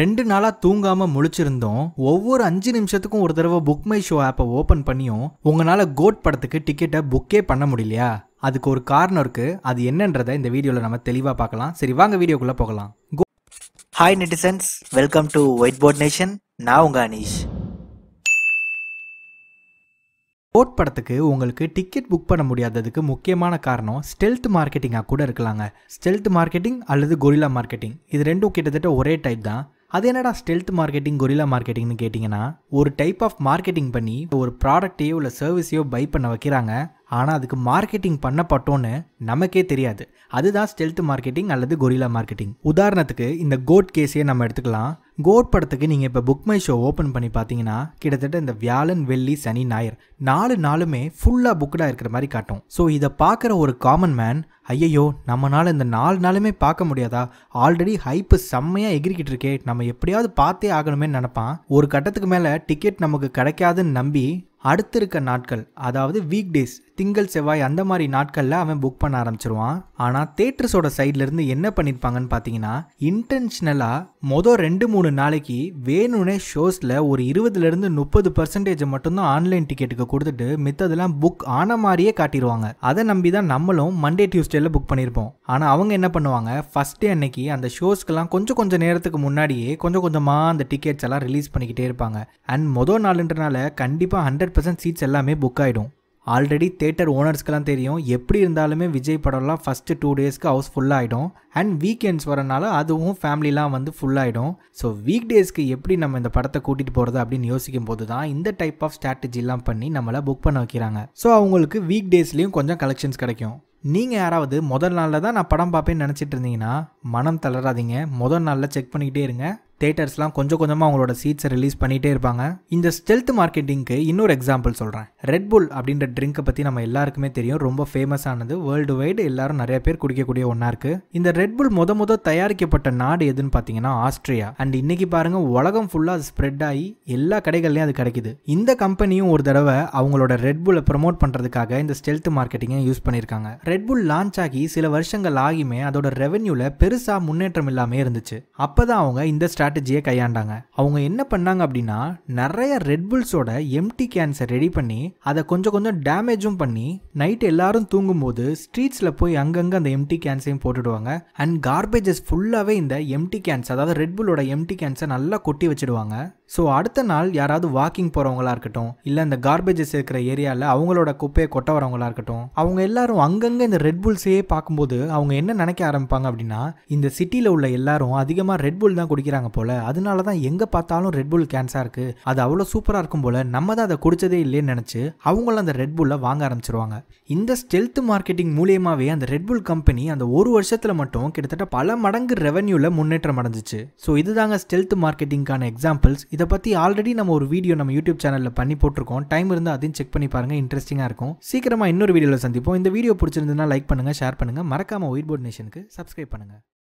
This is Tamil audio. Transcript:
ரெண்டு நாளாக தூங்காமல் முழிச்சிருந்தோம் ஒவ்வொரு அஞ்சு நிமிஷத்துக்கும் ஒரு தடவை புக் மை ஷோ ஆப்பை ஓப்பன் பண்ணியும் உங்களால் கோட் படத்துக்கு டிக்கெட்டை புக்கே பண்ண முடியலையா அதுக்கு ஒரு காரணம் இருக்குது அது என்னன்றதை இந்த வீடியோவில் நம்ம தெளிவாக பார்க்கலாம் சரி வாங்க வீடியோக்குள்ளே போகலாம் hi netizens welcome to white board nation நான் உங்கள் அனீஷ் கோட் படத்துக்கு உங்களுக்கு டிக்கெட் புக் பண்ண முடியாததுக்கு முக்கியமான காரணம் ஸ்டெல்த் மார்க்கெட்டிங்காக கூட இருக்கலாங்க ஸ்டெல்த் மார்க்கெட்டிங் அல்லது கொரிலா மார்க்கெட்டிங் இது ரெண்டும் கிட்டத்தட்ட ஒரே டைப் தான் அது என்னடா ஸ்டெல்த் மார்க்கெட்டிங் கொரிலா மார்க்கெட்டிங்னு கேட்டிங்கன்னா ஒரு டைப் ஆஃப் மார்க்கெட்டிங் பண்ணி ஒரு ப்ராடக்ட்டையோ இல்லை சர்வீஸையோ பை பண்ண வைக்கிறாங்க ஆனால் அதுக்கு மார்க்கெட்டிங் பண்ணப்பட்டோன்னு நமக்கே தெரியாது அதுதான் ஸ்டெல்த் மார்க்கெட்டிங் அல்லது கொரிலா மார்க்கெட்டிங் உதாரணத்துக்கு இந்த கோட் கேஸையே நம்ம எடுத்துக்கலாம் கோட் படத்துக்கு நீங்கள் இப்போ புக் மை ஷோ ஓப்பன் பண்ணி பார்த்தீங்கன்னா கிட்டத்தட்ட இந்த வியாழன் வெள்ளி சனி ஞாயிறு நாலு நாளுமே ஃபுல்லாக புக்கடாக இருக்கிற மாதிரி காட்டும் ஸோ இதை பார்க்குற ஒரு காமன் மேன் ஐயையோ நம்மளால் இந்த நாலு நாளுமே பார்க்க முடியாதா ஆல்ரெடி ஹைப்பு செம்மையாக எகிரிக்கிட்டு இருக்கே நம்ம எப்படியாவது பார்த்தே ஆகணுமே நினப்பான் ஒரு கட்டத்துக்கு மேலே டிக்கெட் நமக்கு கிடைக்காதுன்னு நம்பி அடுத்து நாட்கள் அதாவது வீக் டேஸ் திங்கள் செவ்வாய் அந்த மாதிரி நாட்களில் அவன் புக் பண்ண ஆரம்பிச்சிருவான் ஆனால் தேட்டர்ஸோட சைட்லேருந்து என்ன பண்ணியிருப்பாங்கன்னு பார்த்தீங்கன்னா இன்டென்ஷனலாக மொதல் ரெண்டு மூணு நாளைக்கு வேணும்னே ஷோஸில் ஒரு இருபதுலேருந்து முப்பது பர்சன்டேஜ் மட்டும்தான் ஆன்லைன் டிக்கெட்டுக்கு கொடுத்துட்டு மித்ததெல்லாம் புக் ஆன மாதிரியே காட்டிடுவாங்க அதை நம்பி தான் நம்மளும் மண்டே டியூஸ்டேல புக் பண்ணியிருப்போம் ஆனால் அவங்க என்ன பண்ணுவாங்க ஃபஸ்ட் டே அன்னைக்கு அந்த ஷோஸ்க்கெல்லாம் கொஞ்சம் கொஞ்சம் நேரத்துக்கு முன்னாடியே கொஞ்சம் கொஞ்சமாக அந்த டிக்கெட்ஸ் எல்லாம் ரிலீஸ் பண்ணிக்கிட்டே இருப்பாங்க அண்ட் மொதல் நாளுன்றனால கண்டிப்பாக ஹண்ட்ரட் பர்சன்ட் சீட்ஸ் எல்லாமே புக் ஆகிடும் ஆல்ரெடி தேட்டர் ஓனர்ஸ்க்கெலாம் தெரியும் எப்படி இருந்தாலுமே விஜய் படம்லாம் ஃபஸ்ட்டு டூ டேஸ்க்கு ஹவுஸ் ஃபுல்லாகிடும் அண்ட் வீக்கெண்ட்ஸ் வரனால அதுவும் ஃபேமிலிலாம் வந்து ஃபுல்லாகிடும் ஸோ வீக் டேஸ்க்கு எப்படி நம்ம இந்த படத்தை கூட்டிகிட்டு போகிறது அப்படின்னு யோசிக்கும் போது தான் இந்த டைப் ஆஃப் ஸ்ட்ராட்டஜிலாம் பண்ணி நம்மளை புக் பண்ண வைக்கிறாங்க ஸோ அவங்களுக்கு வீக் டேஸ்லேயும் கொஞ்சம் கலெக்ஷன்ஸ் கிடைக்கும் நீங்கள் யாராவது முதல் நாளில் தான் நான் படம் பார்ப்பேன்னு நினச்சிட்டு இருந்தீங்கன்னா மனம் தளராதீங்க முதல் நாளில் செக் பண்ணிக்கிட்டே இருங்க தேட்டர்ஸ்லாம் கொஞ்சம் கொஞ்சமாக அவங்களோட சீட்ஸை ரிலீஸ் பண்ணிகிட்டே இருப்பாங்க இந்த ஸ்டெல்த் மார்க்கெட்டிங்க்கு இன்னொரு எக்ஸாம்பிள் சொல்கிறேன் ரெட் புல் அப்படின்ற ட்ரிங்க்கை பற்றி நம்ம எல்லாருக்குமே தெரியும் ரொம்ப ஃபேமஸ் ஆனது வேர்ல்டு வைடு எல்லாரும் நிறைய பேர் குடிக்கக்கூடிய ஒன்றா இருக்குது இந்த ரெட் புல் முத முத தயாரிக்கப்பட்ட நாடு எதுன்னு பார்த்தீங்கன்னா ஆஸ்திரியா அண்ட் இன்னைக்கு பாருங்கள் உலகம் ஃபுல்லாக அது ஸ்ப்ரெட் ஆகி எல்லா கடைகள்லையும் அது கிடைக்குது இந்த கம்பெனியும் ஒரு தடவை அவங்களோட ரெட் புல்லை ப்ரமோட் பண்ணுறதுக்காக இந்த ஸ்டெல்த் மார்க்கெட்டிங்கை யூஸ் பண்ணியிருக்காங்க ரெட் புல் லான்ச் ஆகி சில வருஷங்கள் ஆகியுமே அதோட ரெவன்யூவில் பெருசாக முன்னேற்றம் இல்லாமல் இருந்துச்சு அப்போ தான் அவங்க இந்த ஸ்ட்ராட்டஜியை கையாண்டாங்க அவங்க என்ன பண்ணாங்க அப்படின்னா நிறைய ரெட்புல்ஸோட எம்டி கேன்ஸை ரெடி பண்ணி அதை கொஞ்சம் கொஞ்சம் டேமேஜும் பண்ணி நைட் எல்லாரும் தூங்கும்போது ஸ்ட்ரீட்ஸில் போய் அங்கங்கே அந்த எம்டி கேன்ஸையும் போட்டுடுவாங்க அண்ட் கார்பேஜஸ் ஃபுல்லாகவே இந்த எம்டி கேன்ஸ் அதாவது ரெட்புல்லோட எம்டி கேன்ஸை நல்லா கொட்டி வச்சிடுவாங்க ஸோ அடுத்த நாள் யாராவது வாக்கிங் போகிறவங்களா இருக்கட்டும் இல்லை இந்த கார்பேஜஸ் இருக்கிற ஏரியாவில் அவங்களோட குப்பையை கொட்ட வரவங்களா இருக்கட்டும் அவங்க எல்லாரும் அங்கங்கே இந்த ரெட் புல்ஸையே பார்க்கும்போது அவங்க என்ன நினைக்க ஆரம்பிப்பாங்க அப்படின்னா இந்த சிட்டியில் உள்ள எல்லாரும் அதிகமாக புல் தான் குடிக்கிறாங்க போல் அதனால தான் எங்கே பார்த்தாலும் புல் கேன்ஸாக இருக்குது அது அவ்வளோ சூப்பராக இருக்கும் போல் நம்ம தான் அதை குடிச்சதே இல்லைன்னு நினச்சி அவங்களும் அந்த ரெட் ரெட்புல்லை வாங்க ஆரம்பிச்சிருவாங்க இந்த ஸ்டெல்த் மார்க்கெட்டிங் மூலியமாகவே அந்த ரெட் புல் கம்பெனி அந்த ஒரு வருஷத்தில் மட்டும் கிட்டத்தட்ட பல மடங்கு ரெவன்யூவில் முன்னேற்றம் அடைஞ்சிச்சு ஸோ இதுதாங்க ஸ்டெல்த் மார்க்கெட்டிங்கான எக்ஸாம்பிள்ஸ் இதை பற்றி ஆல்ரெடி நம்ம ஒரு வீடியோ நம்ம யூடியூப் சேனலில் பண்ணி போட்டிருக்கோம் டைம் இருந்தால் அதையும் செக் பண்ணி பாருங்கள் இன்ட்ரெஸ்டிங்காக இருக்கும் சீக்கிரமாக இன்னொரு வீடியோவில் சந்திப்போம் இந்த வீடியோ பிடிச்சிருந்தா லைக் பண்ணுங்கள் ஷேர் பண்ணுங்கள் மறக்காமல் ஒயிட் போர்ட் நேஷனுக்கு சப்ஸ்கிரைப் பண்ணுங்கள்